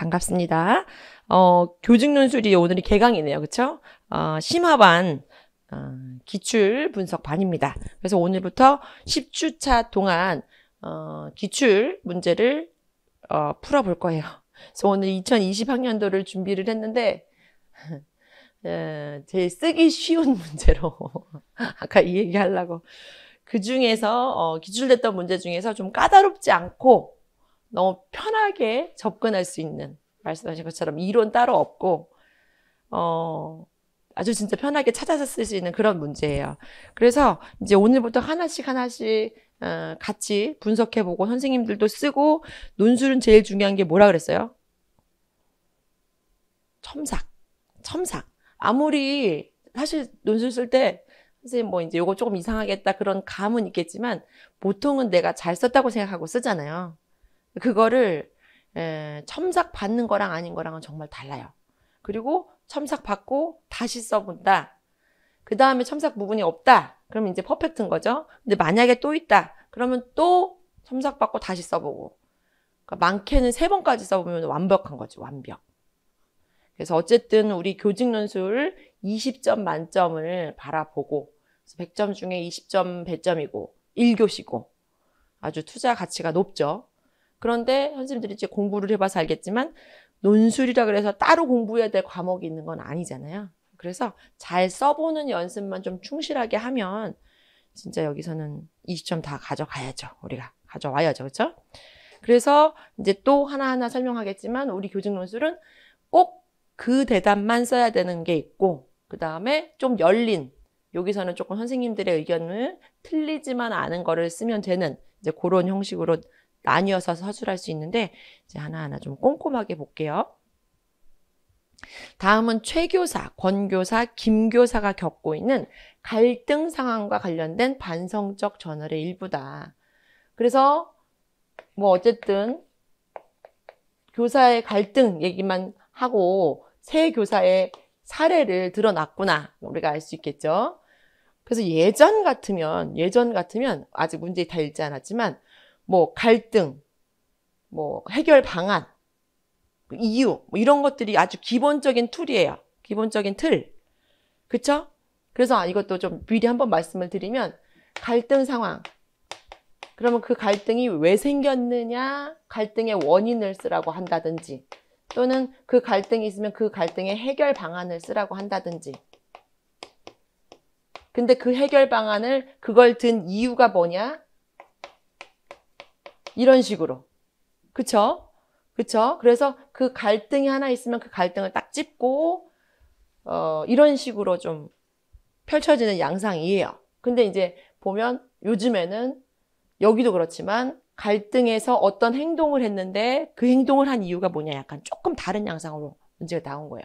반갑습니다. 어, 교직논술이 오늘이 개강이네요. 그쵸? 어, 심화반, 어, 기출 분석반입니다. 그래서 오늘부터 10주차 동안, 어, 기출 문제를, 어, 풀어볼 거예요. 그래서 오늘 2020학년도를 준비를 했는데, 제 쓰기 쉬운 문제로 아까 이 얘기 하려고 그 중에서 어, 기출됐던 문제 중에서 좀 까다롭지 않고 너무 편하게 접근할 수 있는 말씀하신 것처럼 이론 따로 없고 어 아주 진짜 편하게 찾아서 쓸 수 있는 그런 문제예요. 그래서 이제 오늘부터 하나씩 하나씩 어, 같이 분석해보고 선생님들도 쓰고 논술은 제일 중요한 게 뭐라 그랬어요? 첨삭, 첨삭. 아무리 사실 논술 쓸 때 선생님 뭐 이제 요거 조금 이상하겠다 그런 감은 있겠지만 보통은 내가 잘 썼다고 생각하고 쓰잖아요. 그거를 에, 예, 첨삭 받는 거랑 아닌 거랑은 정말 달라요. 그리고 첨삭 받고 다시 써본다. 그 다음에 첨삭 부분이 없다. 그러면 이제 퍼펙트인 거죠. 근데 만약에 또 있다. 그러면 또 첨삭 받고 다시 써보고. 그러니까 많게는 세 번까지 써보면 완벽한 거죠. 완벽. 그래서 어쨌든 우리 교직론술 20점 만점을 바라보고 100점 중에 20점 배점이고 1교시고 아주 투자 가치가 높죠. 그런데 선생님들이 이제 공부를 해봐서 알겠지만 논술이라 그래서 따로 공부해야 될 과목이 있는 건 아니잖아요. 그래서 잘 써보는 연습만 좀 충실하게 하면 진짜 여기서는 20점 다 가져가야죠. 우리가 가져와야죠. 그렇죠? 그래서 이제 또 하나하나 설명하겠지만 우리 교직 논술은 꼭 그 대답만 써야 되는 게 있고 그 다음에 좀 열린 여기서는 조금 선생님들의 의견을 틀리지만 않은 거를 쓰면 되는 이제 그런 형식으로 나뉘어서 서술할 수 있는데 이제 하나하나 좀 꼼꼼하게 볼게요. 다음은 최교사, 권교사, 김교사가 겪고 있는 갈등 상황과 관련된 반성적 저널의 일부다. 그래서 뭐 어쨌든 교사의 갈등 얘기만 하고 새 교사의 사례를 드러났구나 우리가 알 수 있겠죠. 그래서 예전 같으면 예전 같으면 아직 문제 다 읽지 않았지만 뭐 갈등, 뭐 해결 방안, 이유 뭐 이런 것들이 아주 기본적인 툴이에요. 기본적인 틀. 그쵸? 그래서 이것도 좀 미리 한번 말씀을 드리면 갈등 상황. 그러면 그 갈등이 왜 생겼느냐, 갈등의 원인을 쓰라고 한다든지 또는 그 갈등이 있으면 그 갈등의 해결 방안을 쓰라고 한다든지 근데 그 해결 방안을 그걸 든 이유가 뭐냐 이런 식으로. 그쵸? 그쵸? 그래서 그 갈등이 하나 있으면 그 갈등을 딱 짚고, 어, 이런 식으로 좀 펼쳐지는 양상이에요. 근데 이제 보면 요즘에는 여기도 그렇지만 갈등에서 어떤 행동을 했는데 그 행동을 한 이유가 뭐냐 약간 조금 다른 양상으로 문제가 나온 거예요.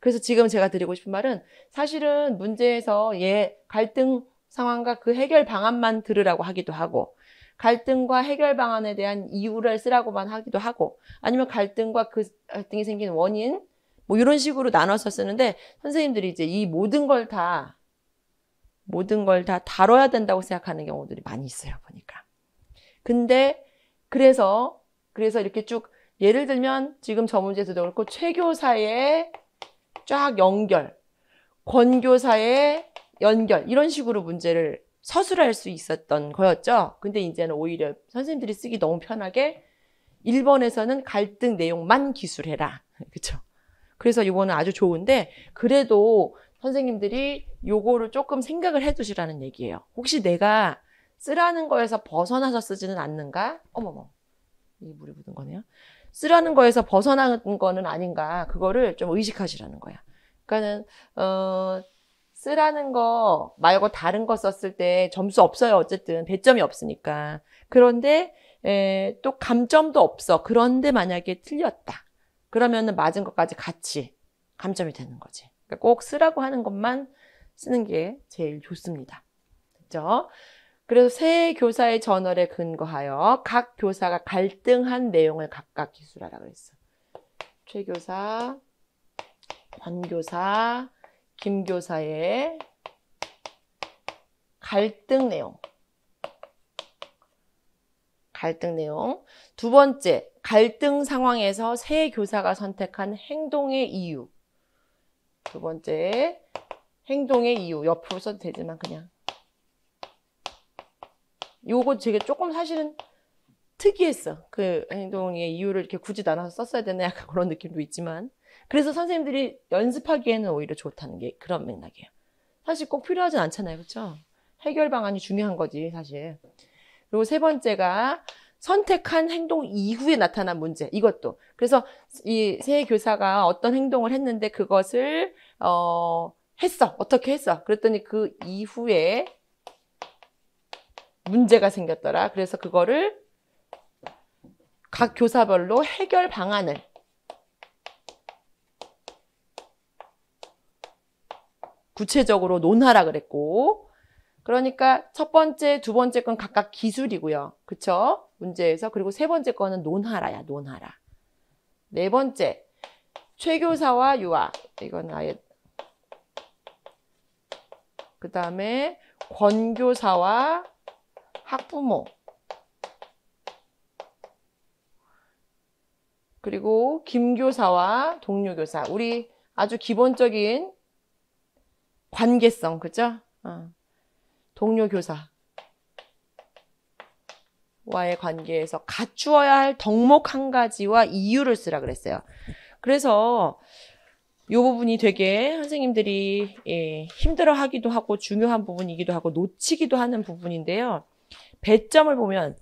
그래서 지금 제가 드리고 싶은 말은 사실은 문제에서 얘 예, 갈등 상황과 그 해결 방안만 들으라고 하기도 하고 갈등과 해결 방안에 대한 이유를 쓰라고만 하기도 하고 아니면 갈등과 그 갈등이 생긴 원인 뭐 이런 식으로 나눠서 쓰는데 선생님들이 이제 이 모든 걸 다 모든 걸 다 다뤄야 된다고 생각하는 경우들이 많이 있어요 보니까. 근데 그래서 그래서 이렇게 쭉 예를 들면 지금 저 문제에서도 그렇고 최교사의 쫙 연결, 권교사의 연결 이런 식으로 문제를 서술할 수 있었던 거였죠. 근데 이제는 오히려 선생님들이 쓰기 너무 편하게 1번에서는 갈등 내용만 기술해라. 그렇죠? 그래서 이거는 아주 좋은데 그래도 선생님들이 요거를 조금 생각을 해두시라는 얘기예요. 혹시 내가 쓰라는 거에서 벗어나서 쓰지는 않는가? 어머머, 이 물이 묻은 거네요. 쓰라는 거에서 벗어나는 거는 아닌가? 그거를 좀 의식하시라는 거야. 그러니까는 어, 쓰라는 거 말고 다른 거 썼을 때 점수 없어요. 어쨌든 배점이 없으니까. 그런데 에, 또 감점도 없어. 그런데 만약에 틀렸다. 그러면은 맞은 것까지 같이 감점이 되는 거지. 그러니까 꼭 쓰라고 하는 것만 쓰는 게 제일 좋습니다. 그죠? 그래서 세 교사의 저널에 근거하여 각 교사가 갈등한 내용을 각각 기술하라 고했어최 교사, 권 교사, 김교사의 갈등 내용. 갈등 내용. 두 번째, 갈등 상황에서 새 교사가 선택한 행동의 이유. 두 번째, 행동의 이유. 옆으로 써도 되지만 그냥. 요거 되게 조금 사실은 특이했어. 그 행동의 이유를 이렇게 굳이 나눠서 썼어야 되나 약간 그런 느낌도 있지만. 그래서 선생님들이 연습하기에는 오히려 좋다는 게 그런 맥락이에요. 사실 꼭 필요하진 않잖아요. 그렇죠? 해결 방안이 중요한 거지, 사실. 그리고 세 번째가 선택한 행동 이후에 나타난 문제. 이것도. 그래서 이세 교사가 어떤 행동을 했는데 그것을 어 했어. 어떻게 했어? 그랬더니 그 이후에 문제가 생겼더라. 그래서 그거를 각 교사별로 해결 방안을 구체적으로 논하라 그랬고 그러니까 첫 번째, 두 번째 건 각각 기술이고요. 그쵸? 문제에서. 그리고 세 번째 거는 논하라야, 논하라. 네 번째, 최교사와 유아. 이건 아예. 그 다음에 권교사와 학부모. 그리고 김교사와 동료교사. 우리 아주 기본적인 관계성, 그죠? 어. 동료 교사. 와의 관계에서 갖추어야 할 덕목 한 가지와 이유를 쓰라 그랬어요. 그래서 이 부분이 되게 선생님들이 예, 힘들어하기도 하고 중요한 부분이기도 하고 놓치기도 하는 부분인데요. 배점을 보면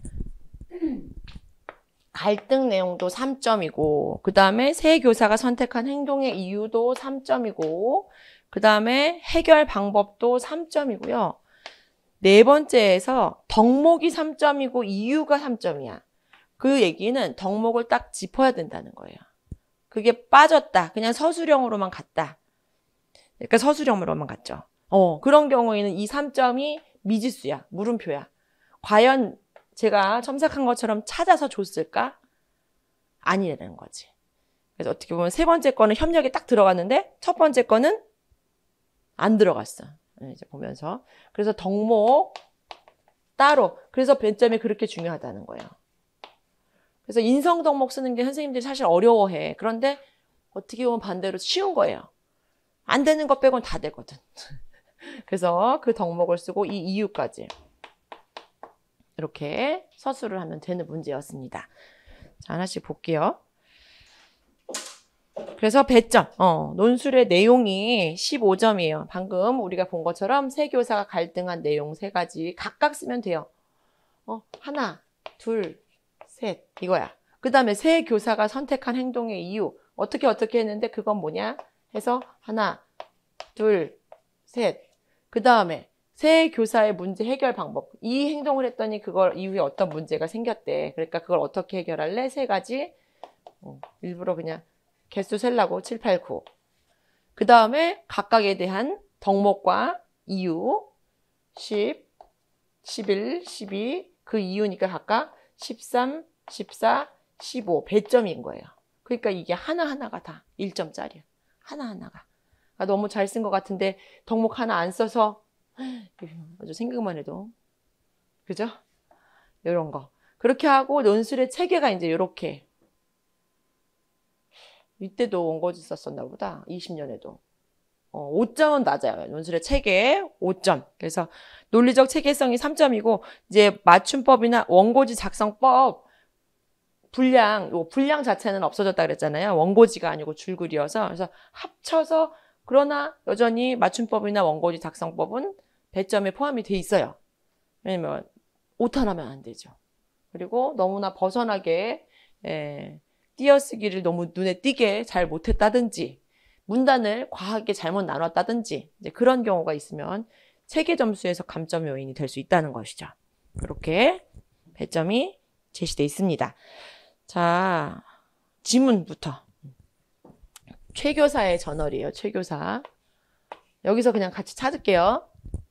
갈등 내용도 3점이고 그 다음에 새 교사가 선택한 행동의 이유도 3점이고 그 다음에 해결 방법도 3점이고요. 네 번째에서 덕목이 3점이고 이유가 3점이야. 그 얘기는 덕목을 딱 짚어야 된다는 거예요. 그게 빠졌다. 그냥 서술형으로만 갔다. 그러니까 서술형으로만 갔죠. 어, 그런 경우에는 이 3점이 미지수야. 물음표야. 과연 제가 첨삭한 것처럼 찾아서 줬을까? 아니라는 거지. 그래서 어떻게 보면 세 번째 거는 협력에딱 들어갔는데 첫 번째 거는 안 들어갔어. 네, 이제 보면서. 그래서 덕목 따로. 그래서 벤점이 그렇게 중요하다는 거예요. 그래서 인성 덕목 쓰는 게 선생님들이 사실 어려워해. 그런데 어떻게 보면 반대로 쉬운 거예요. 안 되는 것 빼곤 다 되거든. 그래서 그 덕목을 쓰고 이 이유까지 이렇게 서술을 하면 되는 문제였습니다. 자, 하나씩 볼게요. 그래서 배점, 어, 논술의 내용이 15점이에요. 방금 우리가 본 것처럼 세 교사가 갈등한 내용 세 가지 각각 쓰면 돼요. 어, 하나, 둘, 셋 이거야. 그 다음에 세 교사가 선택한 행동의 이유 어떻게 어떻게 했는데 그건 뭐냐 해서 하나, 둘, 셋. 그 다음에 새 교사의 문제 해결 방법. 이 행동을 했더니 그걸 이후에 어떤 문제가 생겼대. 그러니까 그걸 어떻게 해결할래? 세 가지. 어, 일부러 그냥 개수 셀라고 7, 8, 9. 그 다음에 각각에 대한 덕목과 이유 10, 11, 12, 그 이유니까 각각 13, 14, 15 배점인 거예요. 그러니까 이게 하나하나가 다 1점짜리야. 하나하나가. 아, 너무 잘 쓴 것 같은데 덕목 하나 안 써서 아주 생각만 해도 그죠? 이런 거. 그렇게 하고 논술의 체계가 이제 이렇게 이때도 원고지 썼었나 보다. 20년에도. 어, 5점은 낮아요. 논술의 체계 5점. 그래서 논리적 체계성이 3점이고 이제 맞춤법이나 원고지 작성법 분량, 요 분량 자체는 없어졌다 그랬잖아요. 원고지가 아니고 줄글이어서 그래서 합쳐서 그러나 여전히 맞춤법이나 원고지 작성법은 배점에 포함이 돼 있어요. 왜냐면 오타나면안 되죠. 그리고 너무나 벗어나게 예, 띄어쓰기를 너무 눈에 띄게 잘 못했다든지 문단을 과하게 잘못 나눴다든지 이제 그런 경우가 있으면 체계 점수에서 감점 요인이 될 수 있다는 것이죠. 이렇게 배점이 제시되어 있습니다. 자, 지문부터. 최교사의 저널이에요. 최교사. 여기서 그냥 같이 찾을게요.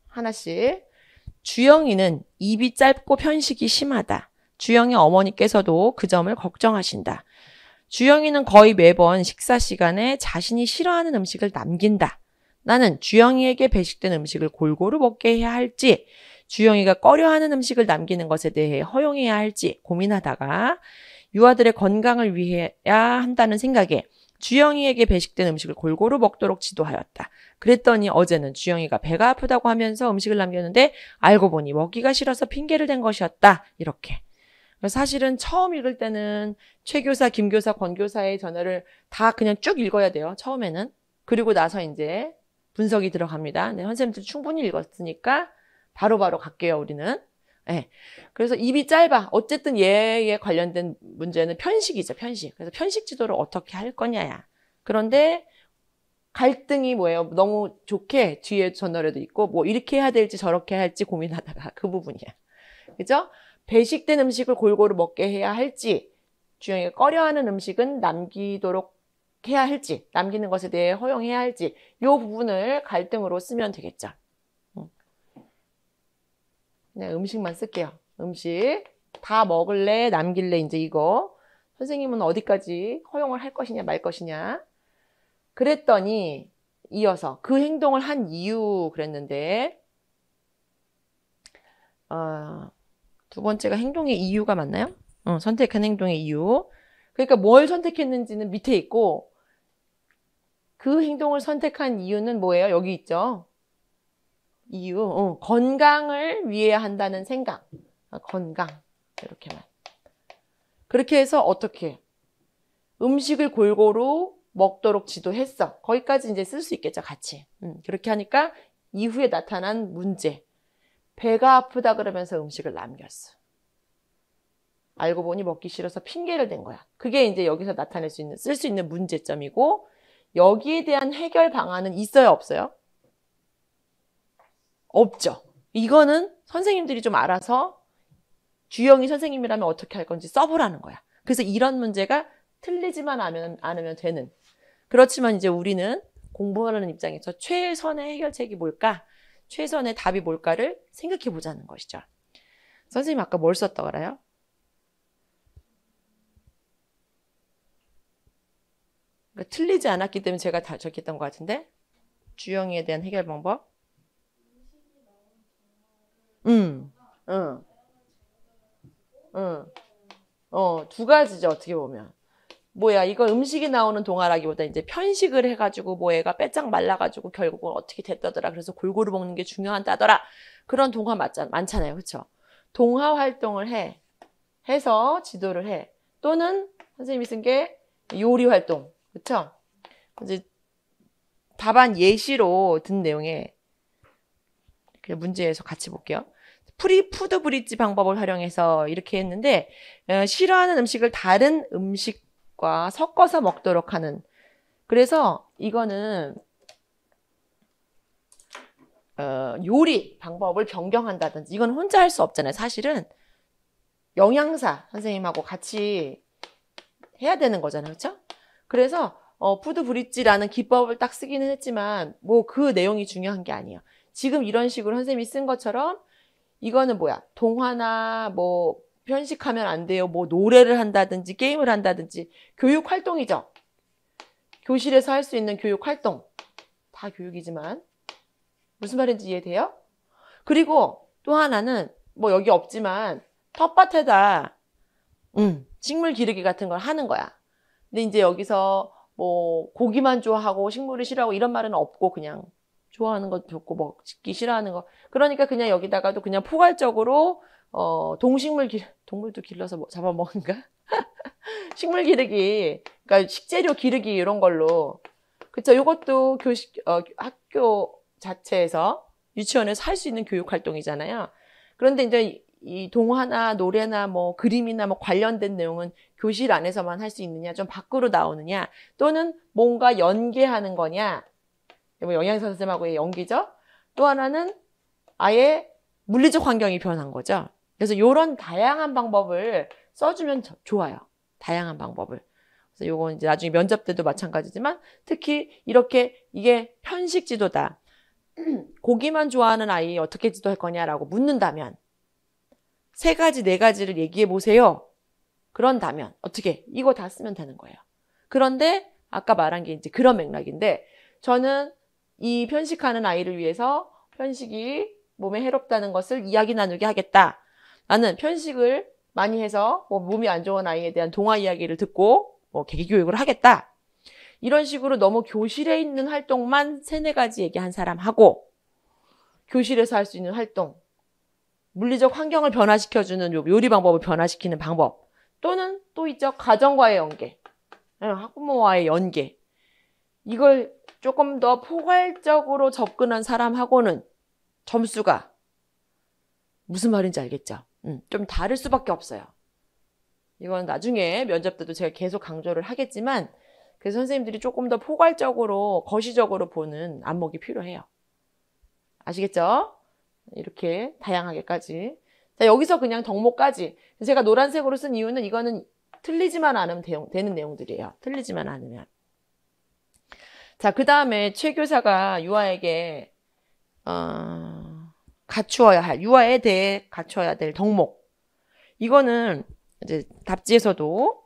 하나씩. 주영이는 입이 짧고 편식이 심하다. 주영이 어머니께서도 그 점을 걱정하신다. 주영이는 거의 매번 식사 시간에 자신이 싫어하는 음식을 남긴다. 나는 주영이에게 배식된 음식을 골고루 먹게 해야 할지, 주영이가 꺼려하는 음식을 남기는 것에 대해 허용해야 할지 고민하다가 유아들의 건강을 위해야 한다는 생각에 주영이에게 배식된 음식을 골고루 먹도록 지도하였다. 그랬더니 어제는 주영이가 배가 아프다고 하면서 음식을 남겼는데 알고 보니 먹기가 싫어서 핑계를 댄 것이었다. 이렇게. 사실은 처음 읽을 때는 최 교사, 김 교사, 권 교사의 전화를 다 그냥 쭉 읽어야 돼요. 처음에는. 그리고 나서 이제 분석이 들어갑니다. 네, 선생님들 충분히 읽었으니까 바로바로 바로 갈게요, 우리는. 네. 그래서 입이 짧아. 어쨌든 얘에 관련된 문제는 편식이죠, 편식. 그래서 편식 지도를 어떻게 할 거냐야. 그런데 갈등이 뭐예요? 너무 좋게 뒤에 전화에도 있고, 뭐 이렇게 해야 될지 저렇게 할지 고민하다가 그 부분이야. 그죠? 배식된 음식을 골고루 먹게 해야 할지, 주영이가 꺼려하는 음식은 남기도록 해야 할지, 남기는 것에 대해 허용해야 할지, 이 부분을 갈등으로 쓰면 되겠죠. 그냥 음. 네, 음식만 쓸게요. 음식. 다 먹을래, 남길래, 이제 이거. 선생님은 어디까지 허용을 할 것이냐, 말 것이냐. 그랬더니, 이어서 그 행동을 한 이유 그랬는데, 어, 두 번째가 행동의 이유가 맞나요? 어, 선택한 행동의 이유. 그러니까 뭘 선택했는지는 밑에 있고 그 행동을 선택한 이유는 뭐예요? 여기 있죠. 이유. 어, 건강을 위해 한다는 생각. 어, 건강. 이렇게만. 그렇게 해서 어떻게 음식을 골고루 먹도록 지도했어. 거기까지 이제 쓸 수 있겠죠, 같이. 음, 그렇게 하니까 이후에 나타난 문제. 배가 아프다 그러면서 음식을 남겼어. 알고 보니 먹기 싫어서 핑계를 댄 거야. 그게 이제 여기서 나타낼 수 있는, 쓸 수 있는 문제점이고, 여기에 대한 해결 방안은 있어요, 없어요? 없죠. 이거는 선생님들이 좀 알아서 주영이 선생님이라면 어떻게 할 건지 써보라는 거야. 그래서 이런 문제가 틀리지만 않으면, 않으면 되는. 그렇지만 이제 우리는 공부하는 입장에서 최선의 해결책이 뭘까? 최선의 답이 뭘까를 생각해 보자는 것이죠. 선생님 아까 뭘 썼다고 알아요? 그러니까 틀리지 않았기 때문에 제가 다 적혔던 것 같은데 주영이에 대한 해결 방법. 음, 응, 응, 어, 두 가지죠 어떻게 보면. 뭐야 이거 음식이 나오는 동화라기보다 이제 편식을 해가지고 뭐 애가 빼짝 말라가지고 결국은 어떻게 됐다더라 그래서 골고루 먹는 게 중요한다더라 그런 동화 맞잖 많잖아요 그렇죠 동화 활동을 해 해서 지도를 해 또는 선생님이 쓴 게 요리 활동 그렇죠 이제 답안 예시로 든 내용에 문제에서 같이 볼게요. 프리 푸드 브릿지 방법을 활용해서 이렇게 했는데 어, 싫어하는 음식을 다른 음식 것과 섞어서 먹도록 하는 그래서 이거는 어, 요리 방법을 변경한다든지 이건 혼자 할 수 없잖아요. 사실은 영양사 선생님하고 같이 해야 되는 거잖아요. 그렇죠? 그래서 어, 푸드 브릿지라는 기법을 딱 쓰기는 했지만 뭐 그 내용이 중요한 게 아니에요. 지금 이런 식으로 선생님이 쓴 것처럼 이거는 뭐야? 동화나 뭐 편식하면 안 돼요. 뭐 노래를 한다든지 게임을 한다든지 교육 활동이죠. 교실에서 할 수 있는 교육 활동. 다 교육이지만 무슨 말인지 이해돼요? 그리고 또 하나는 뭐 여기 없지만 텃밭에다 음, 식물 기르기 같은 걸 하는 거야. 근데 이제 여기서 뭐 고기만 좋아하고 식물을 싫어하고 이런 말은 없고 그냥 좋아하는 것도 좋고 먹기 싫어하는 거 그러니까 그냥 여기다가도 그냥 포괄적으로 어, 동식물 기, 동물도 길러서 뭐 잡아먹은가? 식물 기르기, 그러니까 식재료 기르기 이런 걸로 그쵸요것도 교식 어, 학교 자체에서 유치원에서 할 수 있는 교육 활동이잖아요. 그런데 이제 이 동화나 노래나 뭐 그림이나 뭐 관련된 내용은 교실 안에서만 할 수 있느냐, 좀 밖으로 나오느냐, 또는 뭔가 연계하는 거냐. 뭐 영양사 선생님하고의 연기죠. 또 하나는 아예 물리적 환경이 변한 거죠. 그래서 이런 다양한 방법을 써주면 좋아요. 다양한 방법을. 그래서 요건 이제 나중에 면접 때도 마찬가지지만 특히 이렇게 이게 편식 지도다. 고기만 좋아하는 아이 어떻게 지도할 거냐라고 묻는다면 세 가지, 네 가지를 얘기해 보세요. 그런다면 어떻게 이거 다 쓰면 되는 거예요. 그런데 아까 말한 게 이제 그런 맥락인데 저는 이 편식하는 아이를 위해서 편식이 몸에 해롭다는 것을 이야기 나누게 하겠다. 나는 편식을 많이 해서 뭐 몸이 안 좋은 아이에 대한 동화 이야기를 듣고 뭐 개기 교육을 하겠다. 이런 식으로 너무 교실에 있는 활동만 세네 가지 얘기한 사람하고 교실에서 할 수 있는 활동, 물리적 환경을 변화시켜주는 요리 방법을 변화시키는 방법 또는 또 있죠 가정과의 연계, 예, 학부모와의 연계 이걸 조금 더 포괄적으로 접근한 사람하고는 점수가 무슨 말인지 알겠죠? 음, 좀 다를 수밖에 없어요. 이건 나중에 면접 때도 제가 계속 강조를 하겠지만 그래서 선생님들이 조금 더 포괄적으로 거시적으로 보는 안목이 필요해요. 아시겠죠? 이렇게 다양하게까지 자 여기서 그냥 덕목까지 제가 노란색으로 쓴 이유는 이거는 틀리지만 않으면 대 되는 내용들이에요. 틀리지만 않으면 자 그 다음에 최 교사가 유아에게 어... 갖추어야 할 유아에 대해 갖추어야될 덕목 이거는 이제 답지에서도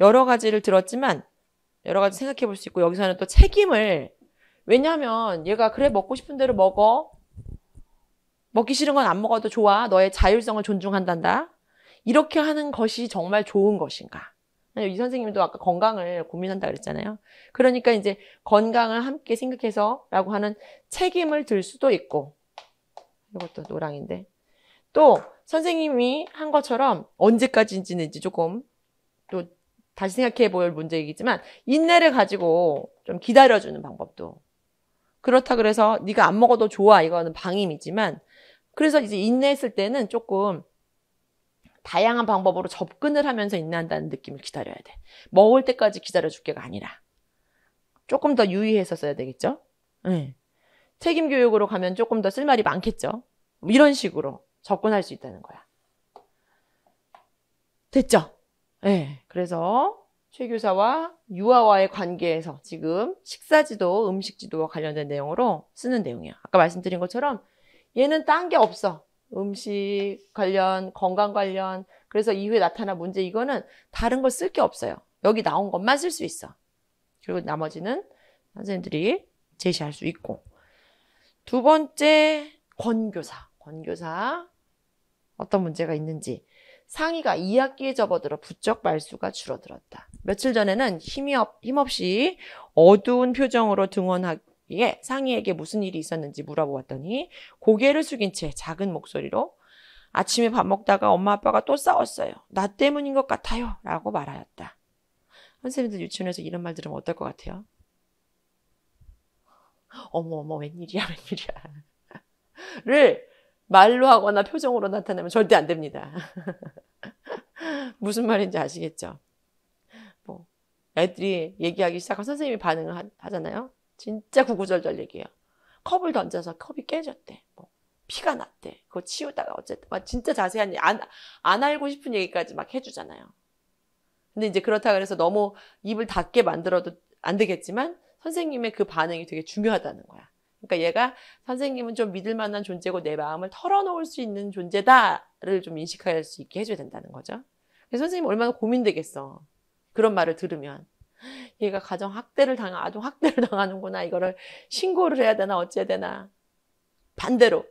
여러 가지를 들었지만 여러 가지 생각해 볼 수 있고 여기서는 또 책임을 왜냐하면 얘가 그래 먹고 싶은 대로 먹어 먹기 싫은 건 안 먹어도 좋아 너의 자율성을 존중한단다 이렇게 하는 것이 정말 좋은 것인가 이 선생님도 아까 건강을 고민한다 그랬잖아요 그러니까 이제 건강을 함께 생각해서 라고 하는 책임을 들 수도 있고 이것도 노랑인데. 또 선생님이 한 것처럼 언제까지인지는 이 조금 또 다시 생각해 볼 문제이겠지만 인내를 가지고 좀 기다려주는 방법도 그렇다 그래서 네가 안 먹어도 좋아 이거는 방임이지만 그래서 이제 인내했을 때는 조금 다양한 방법으로 접근을 하면서 인내한다는 느낌을 기다려야 돼. 먹을 때까지 기다려줄 게가 아니라 조금 더 유의해서 써야 되겠죠? 네. 책임 교육으로 가면 조금 더 쓸말이 많겠죠. 뭐 이런 식으로 접근할 수 있다는 거야. 됐죠? 예. 네, 그래서 최 교사와 유아와의 관계에서 지금 식사지도, 음식지도와 관련된 내용으로 쓰는 내용이야. 아까 말씀드린 것처럼 얘는 딴 게 없어. 음식 관련, 건강 관련, 그래서 이후에 나타난 문제 이거는 다른 걸 쓸 게 없어요. 여기 나온 것만 쓸 수 있어. 그리고 나머지는 선생님들이 제시할 수 있고. 두 번째 권교사. 권교사 어떤 문제가 있는지 상의가 2학기에 접어들어 부쩍 말수가 줄어들었다. 며칠 전에는 힘이 없, 힘없이 어두운 표정으로 등원하기에 상의에게 무슨 일이 있었는지 물어보았더니 고개를 숙인 채 작은 목소리로 아침에 밥 먹다가 엄마 아빠가 또 싸웠어요. 나 때문인 것 같아요. 라고 말하였다. 선생님들 유치원에서 이런 말 들으면 어떨 것 같아요? 어머 어머 웬일이야 웬일이야를 말로 하거나 표정으로 나타내면 절대 안 됩니다. 무슨 말인지 아시겠죠? 뭐 애들이 얘기하기 시작하면 선생님이 반응을 하, 하잖아요. 진짜 구구절절 얘기해요. 컵을 던져서 컵이 깨졌대. 뭐 피가 났대. 그거 치우다가 어쨌든 막 진짜 자세한 얘 안, 안 알고 싶은 얘기까지 막 해주잖아요. 근데 이제 그렇다 그래서 너무 입을 닫게 만들어도 안 되겠지만 선생님의 그 반응이 되게 중요하다는 거야. 그러니까 얘가 선생님은 좀 믿을 만한 존재고 내 마음을 털어놓을 수 있는 존재다를 좀 인식할 수 있게 해줘야 된다는 거죠. 선생님 얼마나 고민되겠어. 그런 말을 들으면. 얘가 가정 학대를 당한, 아동 학대를 당하는구나. 이거를 신고를 해야 되나, 어찌해야 되나. 반대로.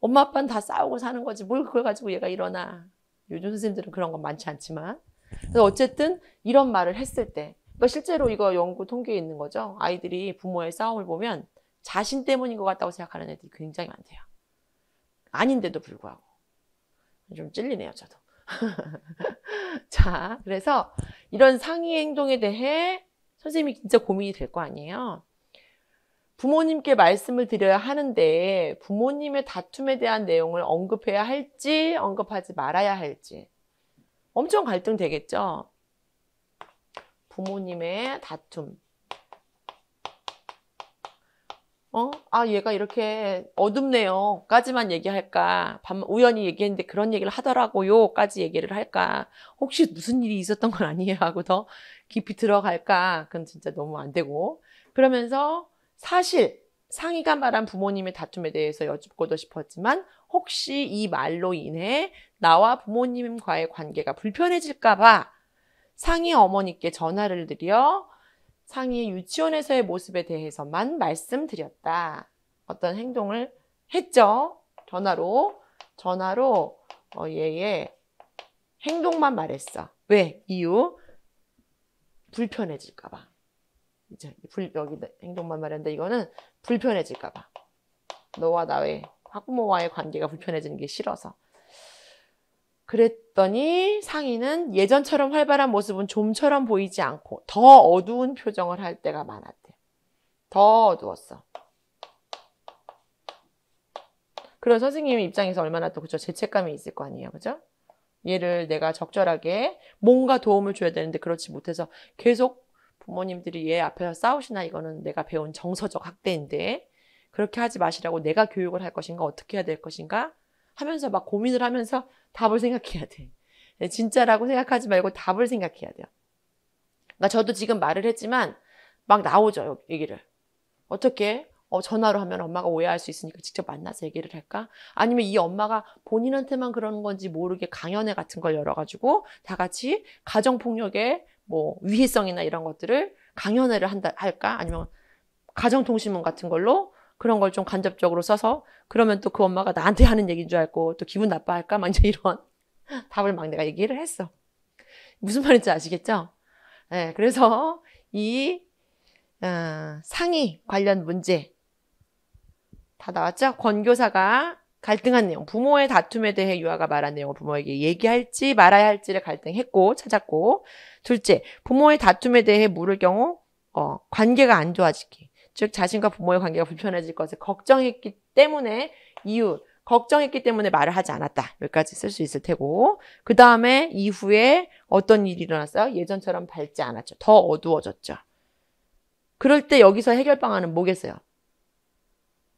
엄마, 아빠는 다 싸우고 사는 거지. 뭘 그걸 가지고 얘가 일어나. 요즘 선생님들은 그런 건 많지 않지만. 그래서 어쨌든 이런 말을 했을 때 그러니까 실제로 이거 연구 통계에 있는 거죠. 아이들이 부모의 싸움을 보면 자신 때문인 것 같다고 생각하는 애들이 굉장히 많대요. 아닌데도 불구하고. 좀 찔리네요, 저도. 자, 그래서 이런 상위 행동에 대해 선생님이 진짜 고민이 될 거 아니에요. 부모님께 말씀을 드려야 하는데 부모님의 다툼에 대한 내용을 언급해야 할지 언급하지 말아야 할지 엄청 갈등 되겠죠. 부모님의 다툼. 어? 아, 얘가 이렇게 어둡네요. 까지만 얘기할까? 밤, 우연히 얘기했는데 그런 얘기를 하더라고요. 까지 얘기를 할까? 혹시 무슨 일이 있었던 건 아니에요? 하고 더 깊이 들어갈까? 그건 진짜 너무 안 되고. 그러면서 사실 상의가 말한 부모님의 다툼에 대해서 여쭙고도 싶었지만 혹시 이 말로 인해 나와 부모님과의 관계가 불편해질까봐 상희 어머니께 전화를 드려 상희의 유치원에서의 모습에 대해서만 말씀드렸다. 어떤 행동을 했죠. 전화로 전화로 어, 얘의 행동만 말했어. 왜? 이유? 불편해질까봐. 이제 불, 여기 행동만 말했는 이거는 불편해질까봐. 너와 나의 학부모와의 관계가 불편해지는 게 싫어서. 그랬더니 상인은 예전처럼 활발한 모습은 좀처럼 보이지 않고 더 어두운 표정을 할 때가 많았대. 요더 어두웠어. 그럼 선생님 입장에서 얼마나 또 그죠 죄책감이 있을 거 아니에요, 그죠? 얘를 내가 적절하게 뭔가 도움을 줘야 되는데 그렇지 못해서 계속 부모님들이 얘 앞에서 싸우시나 이거는 내가 배운 정서적 학대인데 그렇게 하지 마시라고 내가 교육을 할 것인가 어떻게 해야 될 것인가 하면서 막 고민을 하면서 답을 생각해야 돼. 네, 진짜라고 생각하지 말고 답을 생각해야 돼요. 그러니까 저도 지금 말을 했지만 막 나오죠, 얘기를. 어떻게? 어, 전화로 하면 엄마가 오해할 수 있으니까 직접 만나서 얘기를 할까? 아니면 이 엄마가 본인한테만 그런 건지 모르게 강연회 같은 걸 열어가지고 다 같이 가정폭력의 뭐 위해성이나 이런 것들을 강연회를 한다 할까? 아니면 가정통신문 같은 걸로 그런 걸 좀 간접적으로 써서 그러면 또 그 엄마가 나한테 하는 얘기인 줄 알고 또 기분 나빠할까? 막 이제 이런 답을 막 내가 얘기를 했어. 무슨 말인지 아시겠죠? 네, 그래서 이 어, 상의 관련 문제 다 나왔죠? 권교사가 갈등한 내용, 부모의 다툼에 대해 유아가 말한 내용을 부모에게 얘기할지 말아야 할지를 갈등했고 찾았고 둘째, 부모의 다툼에 대해 물을 경우 어, 관계가 안 좋아지기. 즉 자신과 부모의 관계가 불편해질 것을 걱정했기 때문에 이유, 걱정했기 때문에 말을 하지 않았다. 여기까지 쓸 수 있을 테고 그 다음에 이후에 어떤 일이 일어났어요? 예전처럼 밝지 않았죠. 더 어두워졌죠. 그럴 때 여기서 해결 방안은 뭐겠어요?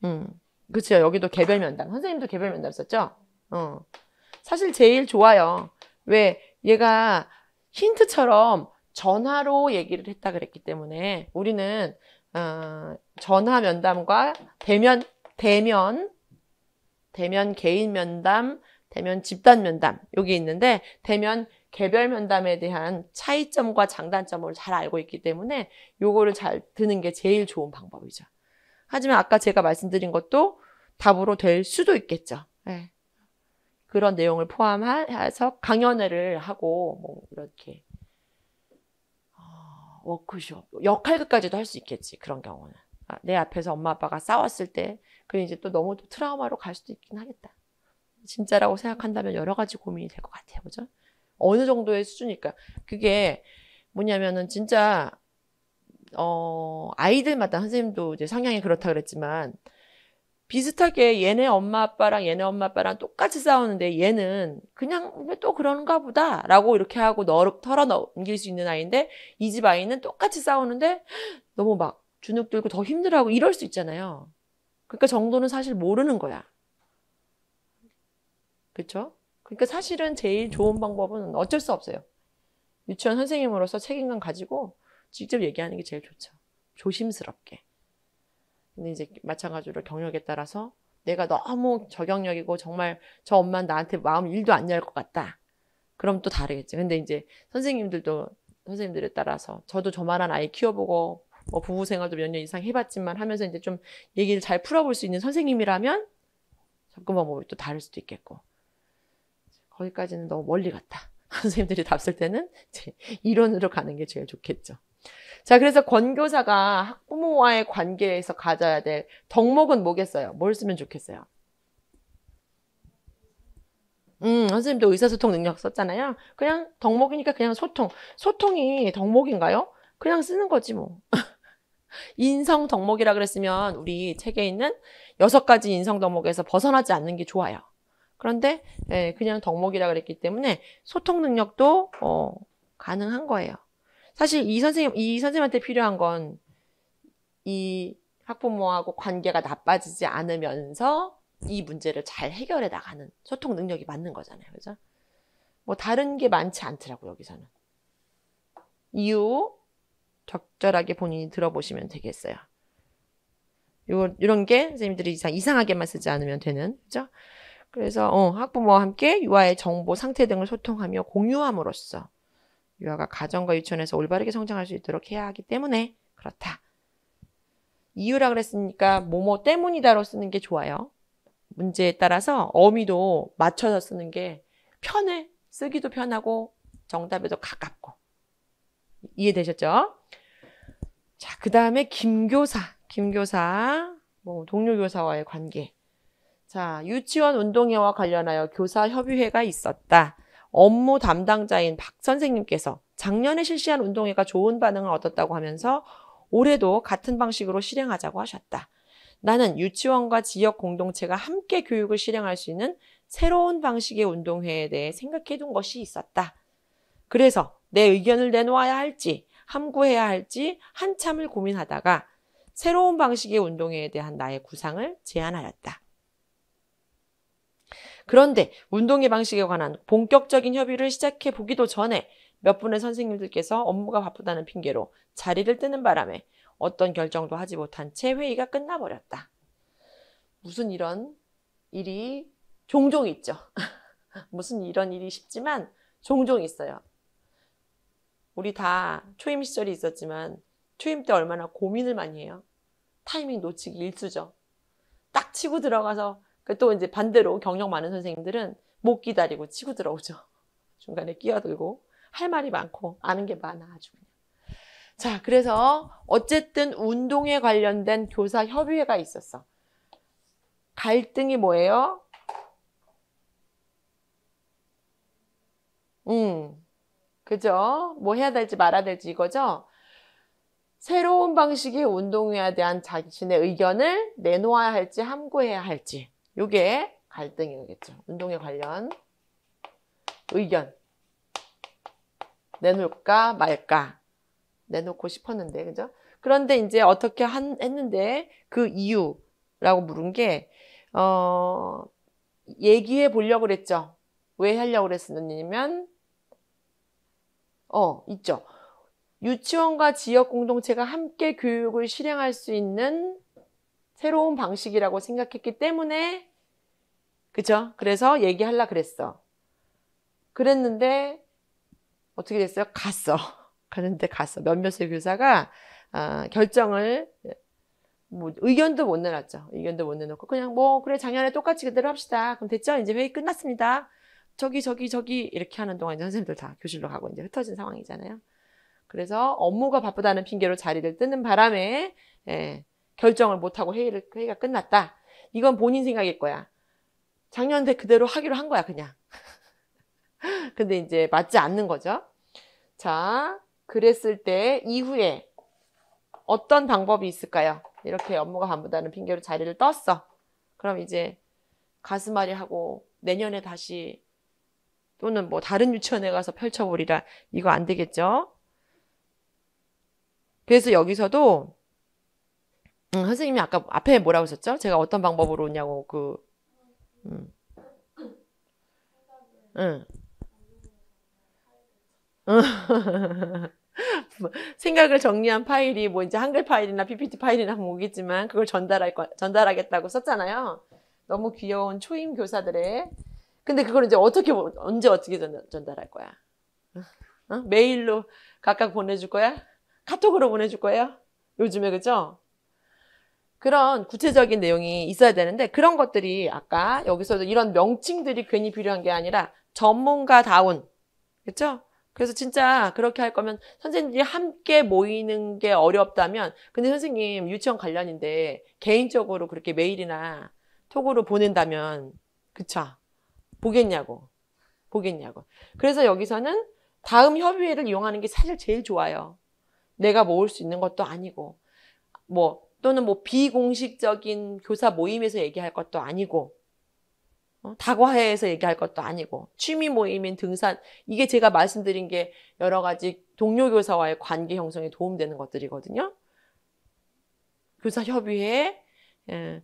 음, 그렇죠. 여기도 개별 면담. 선생님도 개별 면담 썼죠? 어. 사실 제일 좋아요. 왜? 얘가 힌트처럼 전화로 얘기를 했다 그랬기 때문에 우리는 어, 전화 면담과 대면 대면 대면 개인 면담, 대면 집단 면담 여기 있는데 대면 개별 면담에 대한 차이점과 장단점을 잘 알고 있기 때문에 요거를 잘 드는 게 제일 좋은 방법이죠. 하지만 아까 제가 말씀드린 것도 답으로 될 수도 있겠죠. 네. 그런 내용을 포함해서 강연회를 하고 뭐 이렇게 워크숍, 역할극까지도 할 수 있겠지. 그런 경우는. 아, 내 앞에서 엄마 아빠가 싸웠을 때 그게 이제 또 너무 또 트라우마로 갈 수도 있긴 하겠다. 진짜라고 생각한다면 여러 가지 고민이 될 것 같아요. 그죠? 어느 정도의 수준일까? 그게 뭐냐면은 진짜 어 아이들마다 선생님도 이제 성향이 그렇다 그랬지만 비슷하게 얘네 엄마 아빠랑 얘네 엄마 아빠랑 똑같이 싸우는데 얘는 그냥 또 그런가 보다 라고 이렇게 하고 너 털어 넘길 수 있는 아이인데 이 집 아이는 똑같이 싸우는데 너무 막 주눅 들고 더 힘들어하고 이럴 수 있잖아요. 그러니까 정도는 사실 모르는 거야. 그쵸 그러니까 사실은 제일 좋은 방법은 어쩔 수 없어요. 유치원 선생님으로서 책임감 가지고 직접 얘기하는 게 제일 좋죠. 조심스럽게. 근데 이제 마찬가지로 경력에 따라서 내가 너무 저경력이고 정말 저 엄마는 나한테 마음 일도 안 열 것 같다. 그럼 또다르겠죠 근데 이제 선생님들도 선생님들에 따라서 저도 저만한 아이 키워보고 뭐 부부 생활도 몇 년 이상 해봤지만 하면서 이제 좀 얘기를 잘 풀어볼 수 있는 선생님이라면 접근 방법이 또 다를 수도 있겠고 거기까지는 너무 멀리 갔다. 선생님들이 답 쓸 때는 이제 이론으로 가는 게 제일 좋겠죠. 자, 그래서 권교사가 학부모와의 관계에서 가져야 될 덕목은 뭐겠어요? 뭘 쓰면 좋겠어요? 음, 선생님도 의사소통 능력 썼잖아요. 그냥 덕목이니까 그냥 소통. 소통이 덕목인가요? 그냥 쓰는 거지 뭐. 인성 덕목이라 그랬으면 우리 책에 있는 여섯 가지 인성 덕목에서 벗어나지 않는 게 좋아요. 그런데 예, 그냥 덕목이라 그랬기 때문에 소통 능력도 어, 가능한 거예요. 사실 이 선생님, 이 선생님한테 필요한 건 이 학부모하고 관계가 나빠지지 않으면서 이 문제를 잘 해결해 나가는 소통 능력이 맞는 거잖아요. 그죠? 뭐 다른 게 많지 않더라고, 여기서는. 이유 적절하게 본인이 들어보시면 되겠어요. 요, 이런 게 선생님들이 이상, 이상하게만 쓰지 않으면 되는, 그죠? 그래서, 어, 학부모와 함께 유아의 정보, 상태 등을 소통하며 공유함으로써 유아가 가정과 유치원에서 올바르게 성장할 수 있도록 해야 하기 때문에 그렇다. 이유라 그랬으니까 뭐뭐 때문이다로 쓰는 게 좋아요. 문제에 따라서 어미도 맞춰서 쓰는 게 편해. 쓰기도 편하고 정답에도 가깝고. 이해되셨죠? 자, 그 다음에 김교사. 김교사. 뭐, 동료교사와의 관계. 자, 유치원 운동회와 관련하여 교사협의회가 있었다. 업무 담당자인 박 선생님께서 작년에 실시한 운동회가 좋은 반응을 얻었다고 하면서 올해도 같은 방식으로 실행하자고 하셨다. 나는 유치원과 지역 공동체가 함께 교육을 실행할 수 있는 새로운 방식의 운동회에 대해 생각해 둔 것이 있었다. 그래서 내 의견을 내놓아야 할지, 함구해야 할지 한참을 고민하다가 새로운 방식의 운동회에 대한 나의 구상을 제안하였다. 그런데 운동의 방식에 관한 본격적인 협의를 시작해 보기도 전에 몇 분의 선생님들께서 업무가 바쁘다는 핑계로 자리를 뜨는 바람에 어떤 결정도 하지 못한 채 회의가 끝나버렸다. 무슨 이런 일이 종종 있죠. 무슨 이런 일이 쉽지만 종종 있어요. 우리 다 초임 시절이 있었지만 초임 때 얼마나 고민을 많이 해요. 타이밍 놓치기 일쑤죠. 딱 치고 들어가서 그 또 이제 반대로 경력 많은 선생님들은 못 기다리고 치고 들어오죠. 중간에 끼어들고 할 말이 많고 아는 게 많아 아주 자, 그래서 어쨌든 운동에 관련된 교사 협의회가 있었어. 갈등이 뭐예요? 음, 그죠? 뭐 해야 될지 말아야 될지 이거죠? 새로운 방식의 운동에 대한 자신의 의견을 내놓아야 할지 함구해야 할지 요게 갈등이겠죠. 운동에 관련 의견 내놓을까 말까 내놓고 싶었는데 그죠? 그런데 이제 어떻게 한, 했는데 그 이유라고 물은 게 어, 얘기해 보려고 그랬죠. 왜 하려고 그랬었느냐면 어 있죠. 유치원과 지역 공동체가 함께 교육을 실행할 수 있는 새로운 방식이라고 생각했기 때문에 그죠? 그래서 얘기할라 그랬어. 그랬는데 어떻게 됐어요? 갔어. 갔는데 갔어. 몇몇의 교사가 아, 결정을 뭐 의견도 못 내놨죠. 의견도 못 내놓고 그냥 뭐 그래 작년에 똑같이 그대로 합시다. 그럼 됐죠? 이제 회의 끝났습니다. 저기 저기 저기 이렇게 하는 동안 이제 선생님들 다 교실로 가고 이제 흩어진 상황이잖아요. 그래서 업무가 바쁘다는 핑계로 자리를 뜨는 바람에 예, 결정을 못하고 회의를, 회의가 끝났다. 이건 본인 생각일 거야. 작년때 그대로 하기로 한 거야, 그냥. 근데 이제 맞지 않는 거죠. 자, 그랬을 때 이후에 어떤 방법이 있을까요? 이렇게 업무가 반부다는 핑계로 자리를 떴어. 그럼 이제 가슴앓이 하고 내년에 다시 또는 뭐 다른 유치원에 가서 펼쳐보리라 이거 안 되겠죠? 그래서 여기서도 음, 선생님이 아까 앞에 뭐라고 하셨죠? 제가 어떤 방법으로 오냐고 그 음. 응. 생각을 정리한 파일이 뭐 이제 한글 파일이나 PPT 파일이나 뭐겠지만 그걸 전달할 거, 전달하겠다고 썼잖아요. 너무 귀여운 초임 교사들의 근데 그걸 이제 어떻게 언제 어떻게 전달, 할 거야? 어? 메일로 각각 보내줄 거야? 카톡으로 보내줄 거예요? 요즘에 그죠? 그런 구체적인 내용이 있어야 되는데 그런 것들이 아까 여기서도 이런 명칭들이 괜히 필요한 게 아니라 전문가다운 그렇죠? 그래서 진짜 그렇게 할 거면 선생님들이 함께 모이는 게 어렵다면 근데 선생님 유치원 관련인데 개인적으로 그렇게 메일이나 톡으로 보낸다면 그쵸? 보겠냐고 보겠냐고 그래서 여기서는 다음 협의회를 이용하는 게 사실 제일 좋아요 내가 모을 수 있는 것도 아니고 뭐 또는 뭐 비공식적인 교사 모임에서 얘기할 것도 아니고 어, 다과회에서 얘기할 것도 아니고 취미 모임인 등산 이게 제가 말씀드린 게 여러 가지 동료 교사와의 관계 형성에 도움되는 것들이거든요. 교사 협의회 예,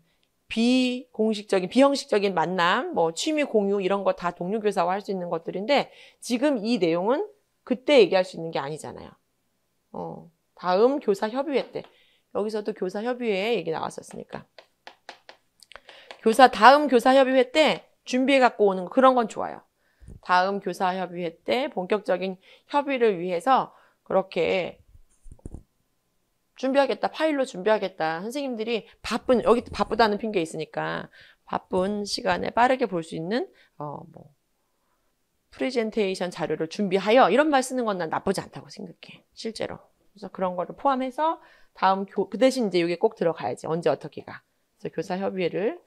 비공식적인 비형식적인 만남 뭐 취미 공유 이런 거 다 동료 교사와 할 수 있는 것들인데 지금 이 내용은 그때 얘기할 수 있는 게 아니잖아요. 어, 다음 교사 협의회 때 여기서도 교사협의회 얘기 나왔었으니까. 교사 다음 교사협의회 때 준비해 갖고 오는 거, 그런 건 좋아요. 다음 교사협의회 때 본격적인 협의를 위해서 그렇게 준비하겠다 파일로 준비하겠다 선생님들이 바쁜 여기 바쁘다는 핑계 있으니까 바쁜 시간에 빠르게 볼 수 있는 어 뭐 프레젠테이션 자료를 준비하여 이런 말 쓰는 건 난 나쁘지 않다고 생각해 실제로 그래서 그런 거를 포함해서 다음 교, 그 대신 이제 이게 꼭 들어가야지. 언제 어떻게가. 그래서 교사 협의회를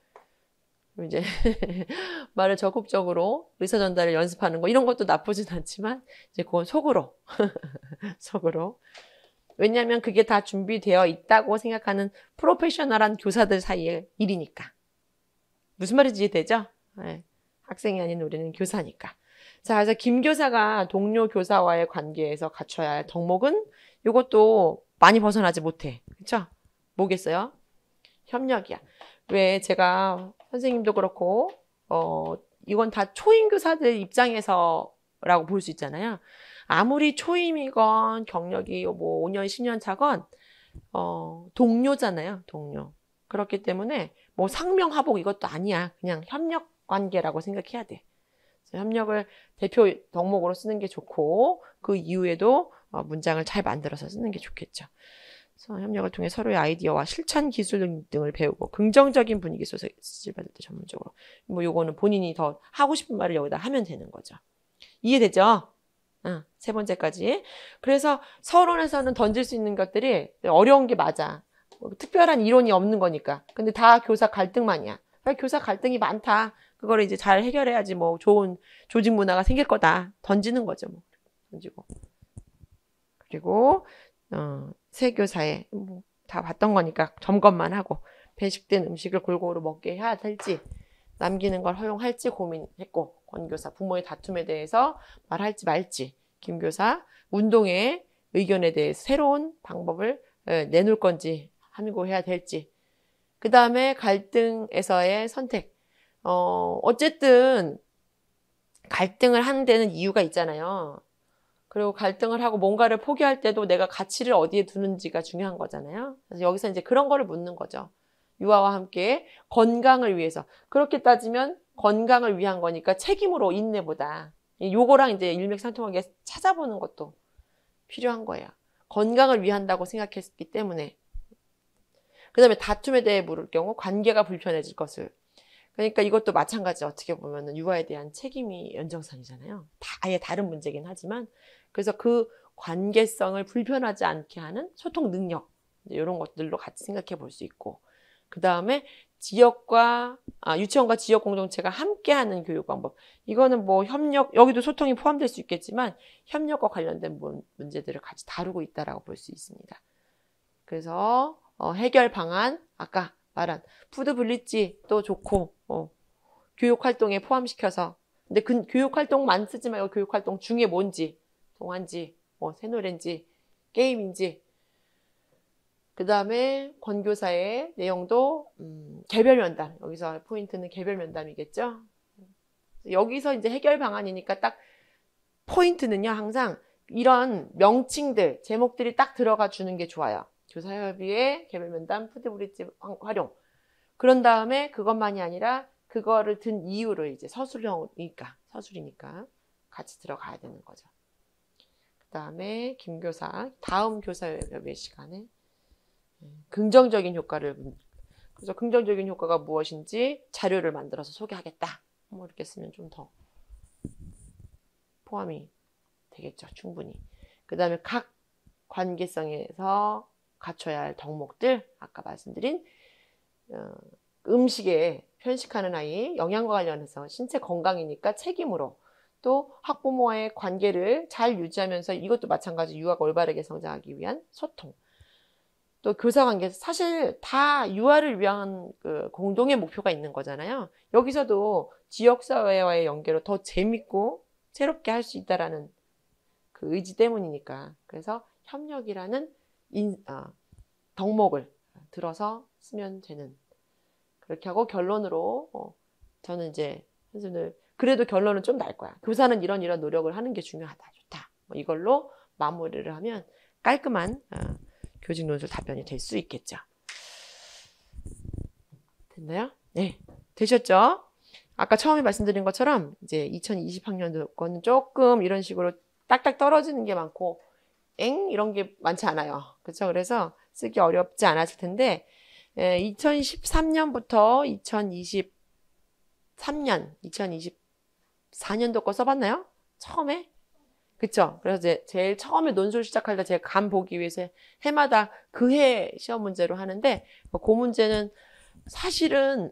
이제 말을 적극적으로 의사 전달을 연습하는 거 이런 것도 나쁘진 않지만 이제 그건 속으로 속으로 왜냐하면 그게 다 준비되어 있다고 생각하는 프로페셔널한 교사들 사이의 일이니까 무슨 말인지 이해되죠? 네. 학생이 아닌 우리는 교사니까 자 그래서 김 교사가 동료 교사와의 관계에서 갖춰야 할 덕목은 이것도 많이 벗어나지 못해. 그쵸? 뭐겠어요? 협력이야. 왜 제가 선생님도 그렇고, 어, 이건 다 초임교사들 입장에서라고 볼 수 있잖아요. 아무리 초임이건 경력이 뭐 5년, 10년 차건, 어, 동료잖아요. 동료. 그렇기 때문에 뭐 상명하복 이것도 아니야. 그냥 협력 관계라고 생각해야 돼. 협력을 대표 덕목으로 쓰는 게 좋고, 그 이후에도 어, 문장을 잘 만들어서 쓰는 게 좋겠죠. 그래서 협력을 통해 서로의 아이디어와 실천 기술 등을 배우고 긍정적인 분위기 속에서 지지받을 때 전문적으로 뭐 요거는 본인이 더 하고 싶은 말을 여기다 하면 되는 거죠. 이해되죠? 응, 어, 세 번째까지. 그래서 서론에서는 던질 수 있는 것들이 어려운 게 맞아. 뭐 특별한 이론이 없는 거니까. 근데 다 교사 갈등만이야. 아, 교사 갈등이 많다. 그걸 이제 잘 해결해야지 뭐 좋은 조직 문화가 생길 거다. 던지는 거죠. 뭐. 던지고. 그리고 어, 세교사에 뭐다 봤던 거니까 점검만 하고 배식된 음식을 골고루 먹게 해야 될지 남기는 걸 허용할지 고민했고 권 교사 부모의 다툼에 대해서 말할지 말지 김 교사 운동의 의견에 대해 새로운 방법을 내놓을 건지 함고해야 될지 그 다음에 갈등에서의 선택 어 어쨌든 갈등을 하는 데는 이유가 있잖아요 그리고 갈등을 하고 뭔가를 포기할 때도 내가 가치를 어디에 두는지가 중요한 거잖아요. 그래서 여기서 이제 그런 거를 묻는 거죠. 유아와 함께 건강을 위해서. 그렇게 따지면 건강을 위한 거니까 책임으로 인내보다 요거랑 이제 일맥상통하게 찾아보는 것도 필요한 거예요. 건강을 위한다고 생각했기 때문에. 그 다음에 다툼에 대해 물을 경우 관계가 불편해질 것을. 그러니까 이것도 마찬가지 어떻게 보면 유아에 대한 책임이 연장선이잖아요. 다 아예 다른 문제긴 하지만 그래서 그 관계성을 불편하지 않게 하는 소통 능력 이런 것들로 같이 생각해 볼 수 있고 그 다음에 지역과 아, 유치원과 지역 공동체가 함께하는 교육 방법 이거는 뭐 협력 여기도 소통이 포함될 수 있겠지만 협력과 관련된 문제들을 같이 다루고 있다라고 볼 수 있습니다. 그래서 어, 해결 방안 아까 말한 푸드 블리치도 좋고 어, 교육 활동에 포함시켜서 근데 그 교육 활동만 쓰지 말고 교육 활동 중에 뭔지 동화지뭐 새노래인지 게임인지 그 다음에 권교사의 내용도 음, 개별 면담 여기서 포인트는 개별 면담이겠죠 여기서 이제 해결 방안이니까 딱 포인트는요 항상 이런 명칭들 제목들이 딱 들어가 주는 게 좋아요 교사협의회 개별 면담 푸드브릿지 활용 그런 다음에 그것만이 아니라 그거를 든 이유를 이제 서술형이니까 서술이니까 같이 들어가야 되는 거죠 그다음에 김교사 다음 교사 몇배 시간에 예, 긍정적인 효과를 음, 그래서 긍정적인 효과가 무엇인지 자료를 만들어서 소개하겠다. 뭐 이렇게 쓰면 좀 더 포함이 되겠죠. 충분히. 그 다음에 각 관계성에서 갖춰야 할 덕목들, 아까 말씀드린 어, 음식에 편식하는 아이, 영양과 관련해서 신체 건강이니까 책임으로 또 학부모와의 관계를 잘 유지하면서 이것도 마찬가지 유아가 올바르게 성장하기 위한 소통. 또 교사 관계 사실 다 유아를 위한 그 공동의 목표가 있는 거잖아요. 여기서도 지역 사회와의 연계로 더 재밌고 새롭게 할 수 있다라는 그 의지 때문이니까. 그래서 협력이라는 인, 아, 덕목을 들어서 쓰면 되는 그렇게 하고 결론으로 어, 저는 이제 선생님들 그래도 결론은 좀 날 거야. 교사는 이런 이런 노력을 하는 게 중요하다. 좋다. 뭐 이걸로 마무리를 하면 깔끔한 어, 교직 논술 답변이 될 수 있겠죠. 됐나요? 네. 되셨죠? 아까 처음에 말씀드린 것처럼 이제 2020학년도 거는 조금 이런 식으로 딱딱 떨어지는 게 많고 엥 이런 게 많지 않아요. 그렇죠? 그래서 쓰기 어렵지 않았을 텐데 예, 2013년부터 2023년, 2020 4년도 거 써봤나요? 처음에? 그쵸? 그래서 이제 제일 처음에 논술 시작할 때 제가 간 보기 위해서 해마다 그 해 시험 문제로 하는데 뭐 그 문제는 사실은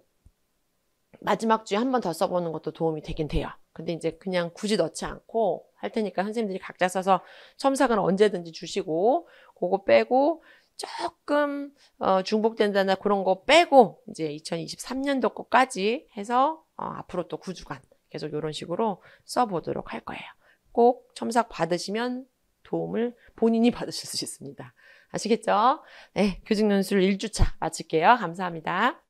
마지막 주에 한 번 더 써보는 것도 도움이 되긴 돼요. 근데 이제 그냥 굳이 넣지 않고 할 테니까 선생님들이 각자 써서 첨삭은 언제든지 주시고 그거 빼고 조금 어, 중복된다나 그런 거 빼고 이제 2023년도 거까지 해서 어, 앞으로 또 9주간 계속 이런 식으로 써보도록 할 거예요. 꼭 첨삭 받으시면 도움을 본인이 받으실 수 있습니다. 아시겠죠? 네, 교직논술 1주차 마칠게요. 감사합니다.